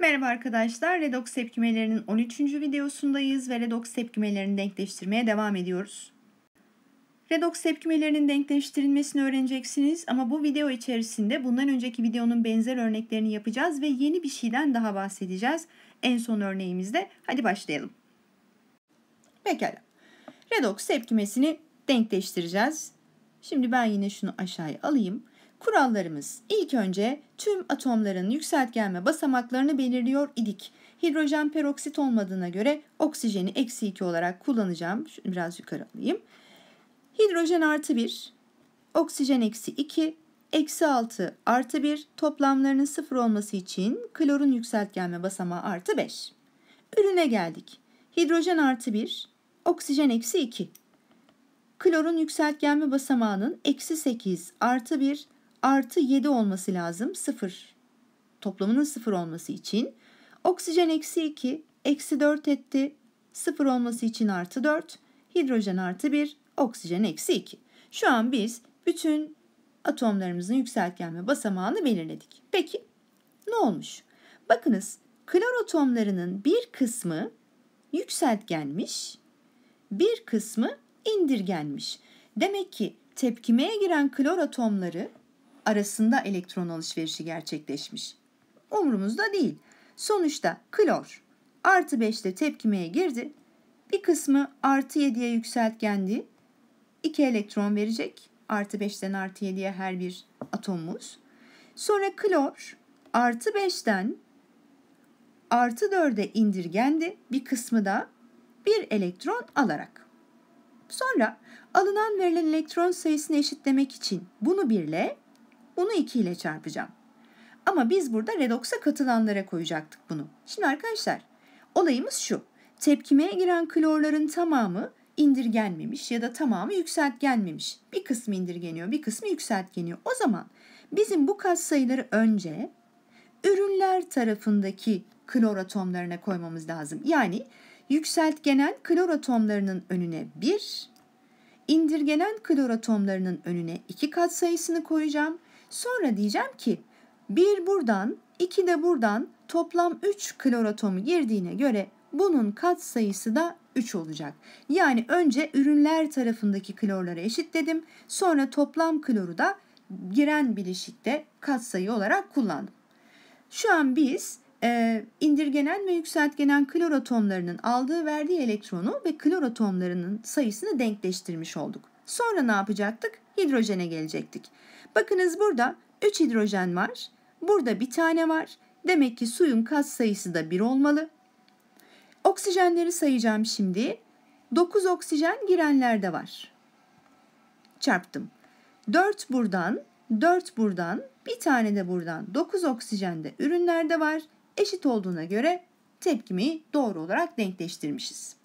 Merhaba arkadaşlar, redoks tepkimelerinin 13. videosundayız ve redoks tepkimelerini denkleştirmeye devam ediyoruz. Redoks tepkimelerinin denkleştirilmesini öğreneceksiniz ama bu video içerisinde bundan önceki videonun benzer örneklerini yapacağız ve yeni bir şeyden daha bahsedeceğiz. En son örneğimizde hadi başlayalım. Pekala. Redoks tepkimesini denkleştireceğiz. Şimdi ben yine şunu aşağıya alayım. Kurallarımız ilk önce tüm atomların yükseltgenme basamaklarını belirliyor idik. Hidrojen peroksit olmadığına göre oksijeni eksi 2 olarak kullanacağım. Şunu biraz yukarı alayım. Hidrojen artı 1, oksijen eksi 2, eksi 6 artı 1 toplamlarının sıfır olması için klorun yükseltgenme basamağı artı 5. Ürüne geldik. Hidrojen artı 1, oksijen eksi 2. Klorun yükseltgenme basamağının eksi 8 artı 1 artı 7 olması lazım 0. Toplamının 0 olması için. Oksijen eksi 2, eksi 4 etti. 0 olması için artı 4. Hidrojen artı 1, oksijen eksi 2. Şu an biz bütün atomlarımızın yükseltgenme basamağını belirledik. Peki ne olmuş? Bakınız klor atomlarının bir kısmı yükseltgenmiş, bir kısmı indirgenmiş. Demek ki tepkimeye giren klor atomları arasında elektron alışverişi gerçekleşmiş. Umurumuzda değil. Sonuçta klor artı 5'te tepkimeye girdi. Bir kısmı artı 7'ye yükseltgendi. 2 elektron verecek. Artı 5'ten artı 7'ye her bir atomumuz. Sonra klor artı 5'ten artı 4'e indirgendi. Bir kısmı da bir elektron alarak. Sonra alınan verilen elektron sayısını eşitlemek için bunu birle bunu 2 ile çarpacağım. Ama biz burada redoksa katılanlara koyacaktık bunu. Şimdi arkadaşlar olayımız şu. Tepkimeye giren klorların tamamı indirgenmemiş ya da tamamı yükseltgenmemiş. Bir kısmı indirgeniyor, bir kısmı yükseltgeniyor. O zaman bizim bu sayıları önce ürünler tarafındaki klor atomlarına koymamız lazım. Yani yükseltgenen klor atomlarının önüne 1, indirgenen klor atomlarının önüne 2 sayısını koyacağım. Sonra diyeceğim ki bir buradan, iki de buradan toplam 3 atomu girdiğine göre bunun kat sayısı da 3 olacak. Yani önce ürünler tarafındaki klorlara eşitledim. Sonra toplam kloru da giren bileşikte sayı olarak kullandım. Şu an biz e, indirgenen ve yükseltgenen klor atomlarının aldığı verdiği elektronu ve klor atomlarının sayısını denkleştirmiş olduk. Sonra ne yapacaktık? Hidrojene gelecektik. Bakınız burada 3 hidrojen var. Burada bir tane var. Demek ki suyun kat sayısı da 1 olmalı. Oksijenleri sayacağım şimdi. 9 oksijen girenlerde var. Çarptım. 4 buradan, 4 buradan, bir tane de buradan 9 oksijende ürünlerde var. Eşit olduğuna göre tepkimi doğru olarak denkleştirmişiz.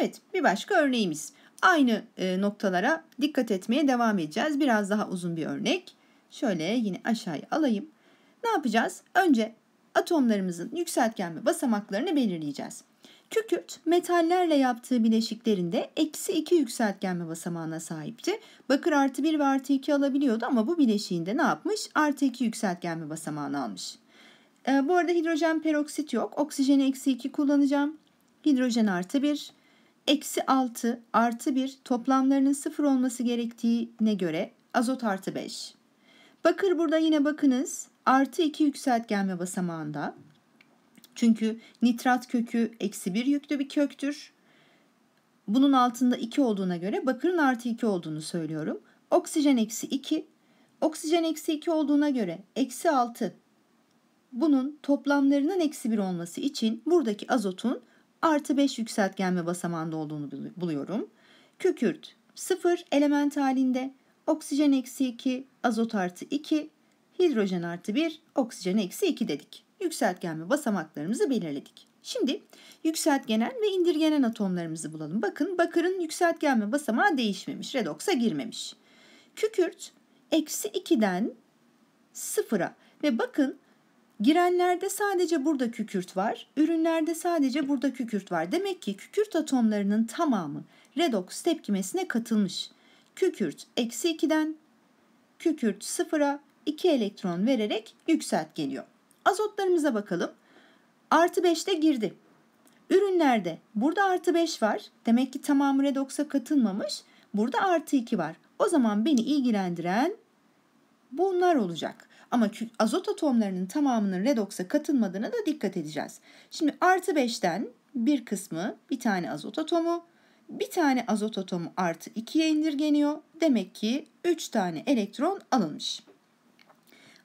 Evet bir başka örneğimiz. Aynı e, noktalara dikkat etmeye devam edeceğiz. Biraz daha uzun bir örnek. Şöyle yine aşağıya alayım. Ne yapacağız? Önce atomlarımızın yükseltgen ve basamaklarını belirleyeceğiz. Kükürt metallerle yaptığı bileşiklerinde eksi 2 yükseltgenme basamağına sahipti. Bakır artı 1 ve artı 2 alabiliyordu ama bu bileşiğinde ne yapmış? Artı 2 yükseltgenme basamağını almış. Ee, bu arada hidrojen peroksit yok. Oksijeni eksi 2 kullanacağım. Hidrojen artı 1 eksi 6 artı 1 toplamlarının 0 olması gerektiğine göre azot artı 5. Bakır burada yine bakınız artı 2 yükseltgenme basamağında. Çünkü nitrat kökü eksi 1 yüklü bir köktür. Bunun altında 2 olduğuna göre bakırın artı 2 olduğunu söylüyorum. Oksijen eksi 2. Oksijen eksi 2 olduğuna göre eksi 6. Bunun toplamlarının eksi 1 olması için buradaki azotun artı 5 yükseltgenme basamağında olduğunu buluyorum. Kükürt 0 element halinde, oksijen eksi 2, azot artı 2, hidrojen artı 1, oksijen eksi 2 dedik. Yükseltgenme basamaklarımızı belirledik. Şimdi yükseltgenen ve indirgenen atomlarımızı bulalım. Bakın bakırın yükseltgenme basamağı değişmemiş, redoksa girmemiş. Kükürt eksi 2'den 0'a ve bakın Girenlerde sadece burada kükürt var, ürünlerde sadece burada kükürt var. Demek ki kükürt atomlarının tamamı redoks tepkimesine katılmış. Kükürt eksi 2'den kükürt sıfıra 2 elektron vererek yükselt geliyor. Azotlarımıza bakalım. Artı 5'te girdi. Ürünlerde burada artı 5 var. Demek ki tamamı redoksa katılmamış. Burada artı 2 var. O zaman beni ilgilendiren bunlar olacak. Ama azot atomlarının tamamının redoksa katılmadığına da dikkat edeceğiz. Şimdi artı 5'ten bir kısmı bir tane azot atomu, bir tane azot atomu artı 2'ye indirgeniyor. Demek ki 3 tane elektron alınmış.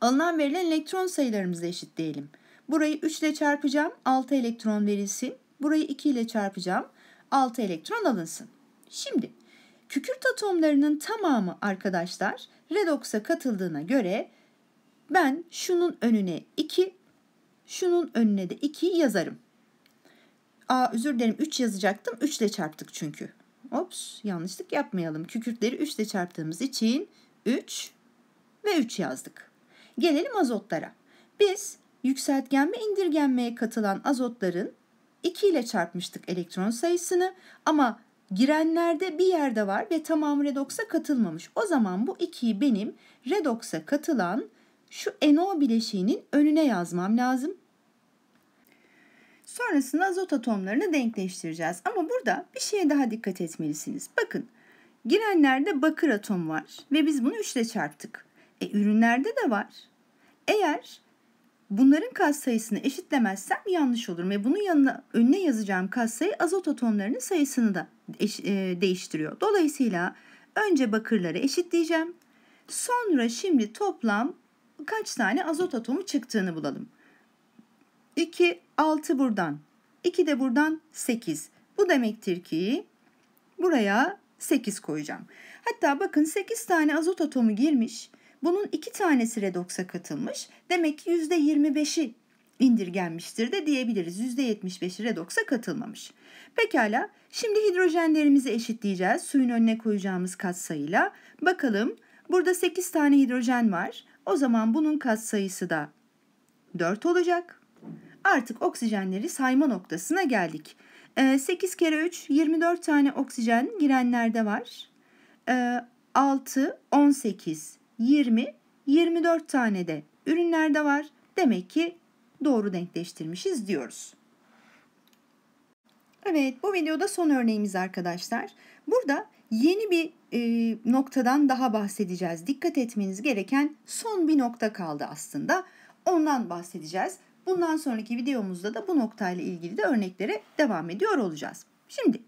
Alınan verilen elektron sayılarımızı eşitleyelim. Burayı 3 ile çarpacağım 6 elektron verilsin. Burayı 2 ile çarpacağım 6 elektron alınsın. Şimdi kükürt atomlarının tamamı arkadaşlar redoksa katıldığına göre ben şunun önüne 2, şunun önüne de 2 yazarım. Aa özür dilerim 3 yazacaktım. 3 ile çarptık çünkü. Ops yanlışlık yapmayalım. Kükürtleri 3 ile çarptığımız için 3 ve 3 yazdık. Gelelim azotlara. Biz yükseltgenme indirgenmeye katılan azotların 2 ile çarpmıştık elektron sayısını ama girenlerde bir yerde var ve tamamı redoksa katılmamış. O zaman bu 2'yi benim redoksa katılan şu NO bileşiğinin önüne yazmam lazım. Sonrasında azot atomlarını denkleştireceğiz. Ama burada bir şeye daha dikkat etmelisiniz. Bakın girenlerde bakır atom var ve biz bunu 3 ile çarptık. E, ürünlerde de var. Eğer bunların kas sayısını eşitlemezsem yanlış olur ve bunun yanına önüne yazacağım kas sayı azot atomlarının sayısını da eş, e, değiştiriyor. Dolayısıyla önce bakırları eşitleyeceğim. Sonra şimdi toplam kaç tane azot atomu çıktığını bulalım. 2, 6 buradan. 2 de buradan 8. Bu demektir ki buraya 8 koyacağım. Hatta bakın 8 tane azot atomu girmiş. Bunun 2 tanesi redoksa katılmış. Demek ki %25'i indirgenmiştir de diyebiliriz. %75'i redoksa katılmamış. Pekala şimdi hidrojenlerimizi eşitleyeceğiz. Suyun önüne koyacağımız katsayıyla. Bakalım burada 8 tane hidrojen var. O zaman bunun kat sayısı da 4 olacak. Artık oksijenleri sayma noktasına geldik. 8 ee, kere 3 24 tane oksijen girenlerde var. 6, 18, 20, 24 tane de ürünlerde var. Demek ki doğru denkleştirmişiz diyoruz. Evet bu videoda son örneğimiz arkadaşlar. Burada yeni bir e, noktadan daha bahsedeceğiz. Dikkat etmeniz gereken son bir nokta kaldı aslında. Ondan bahsedeceğiz. Bundan sonraki videomuzda da bu noktayla ilgili de örneklere devam ediyor olacağız. Şimdi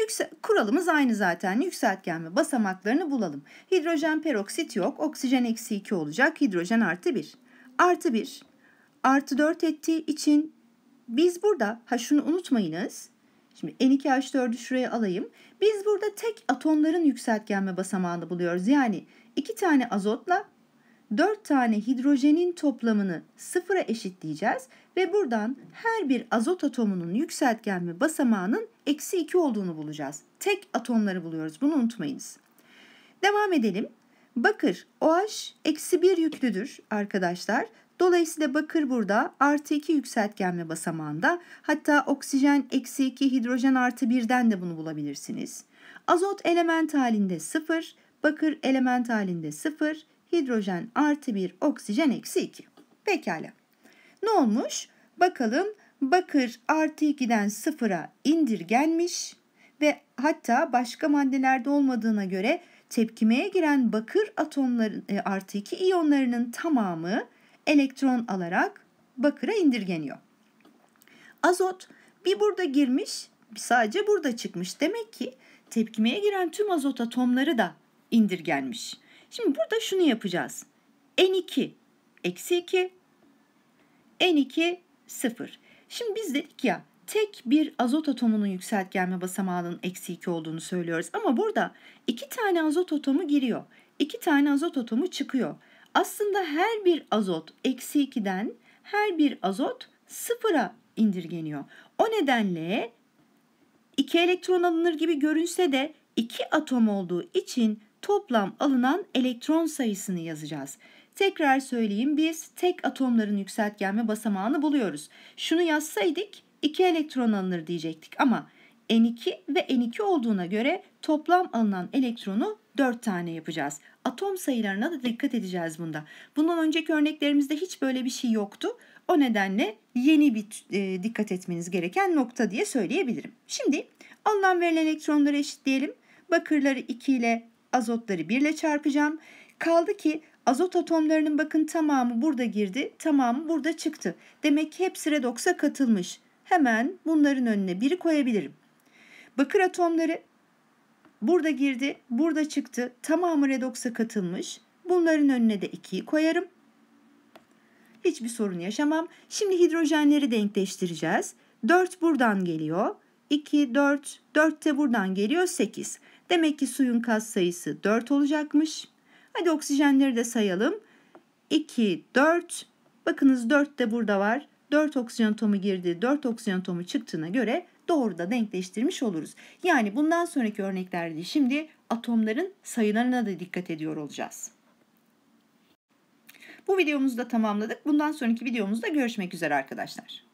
yüksel, kuralımız aynı zaten. Yükseltgen ve basamaklarını bulalım. Hidrojen peroksit yok. Oksijen eksi 2 olacak. Hidrojen artı 1. Artı 1 artı 4 ettiği için biz burada ha şunu unutmayınız Şimdi N2H4'ü şuraya alayım. Biz burada tek atomların yükseltgenme basamağını buluyoruz. Yani iki tane azotla dört tane hidrojenin toplamını sıfıra eşitleyeceğiz ve buradan her bir azot atomunun yükseltgenme basamağının eksi 2 olduğunu bulacağız. Tek atomları buluyoruz bunu unutmayınız. Devam edelim. Bakır OH eksi 1 yüklüdür arkadaşlar. Dolayısıyla bakır burada artı 2 yükseltgenme basamağında hatta oksijen eksi 2 hidrojen artı 1'den de bunu bulabilirsiniz. Azot element halinde 0, bakır element halinde 0, hidrojen artı 1, oksijen eksi 2. Pekala. Ne olmuş? Bakalım bakır artı 2'den 0'a indirgenmiş ve hatta başka maddelerde olmadığına göre tepkimeye giren bakır atomların e, artı 2 iyonlarının tamamı elektron alarak bakıra indirgeniyor. Azot bir burada girmiş sadece burada çıkmış. Demek ki tepkimeye giren tüm azot atomları da indirgenmiş. Şimdi burada şunu yapacağız. N2 eksi 2 N2 0. Şimdi biz dedik ya tek bir azot atomunun yükseltgenme basamağının eksi 2 olduğunu söylüyoruz. Ama burada iki tane azot atomu giriyor. iki tane azot atomu çıkıyor. Aslında her bir azot eksi 2'den her bir azot sıfıra indirgeniyor. O nedenle 2 elektron alınır gibi görünse de 2 atom olduğu için toplam alınan elektron sayısını yazacağız. Tekrar söyleyeyim biz tek atomların yükseltgenme basamağını buluyoruz. Şunu yazsaydık 2 elektron alınır diyecektik ama N2 ve N2 olduğuna göre toplam alınan elektronu 4 tane yapacağız. Atom sayılarına da dikkat edeceğiz bunda. Bundan önceki örneklerimizde hiç böyle bir şey yoktu. O nedenle yeni bir e, dikkat etmeniz gereken nokta diye söyleyebilirim. Şimdi alınan verilen elektronları eşitleyelim. Bakırları 2 ile azotları 1 ile çarpacağım. Kaldı ki azot atomlarının bakın tamamı burada girdi, tamamı burada çıktı. Demek ki hepsi redoxa katılmış. Hemen bunların önüne biri koyabilirim. Bakır atomları Burada girdi, burada çıktı. Tamamı redoksa katılmış. Bunların önüne de 2'yi koyarım. Hiçbir sorun yaşamam. Şimdi hidrojenleri denkleştireceğiz. 4 buradan geliyor. 2, 4, 4 de buradan geliyor 8. Demek ki suyun kas sayısı 4 olacakmış. Hadi oksijenleri de sayalım. 2, 4. Bakınız 4 de burada var. 4 oksijen atomu girdi, 4 oksijen atomu çıktığına göre doğru denkleştirmiş oluruz. Yani bundan sonraki örneklerde şimdi atomların sayılarına da dikkat ediyor olacağız. Bu videomuzu da tamamladık. Bundan sonraki videomuzda görüşmek üzere arkadaşlar.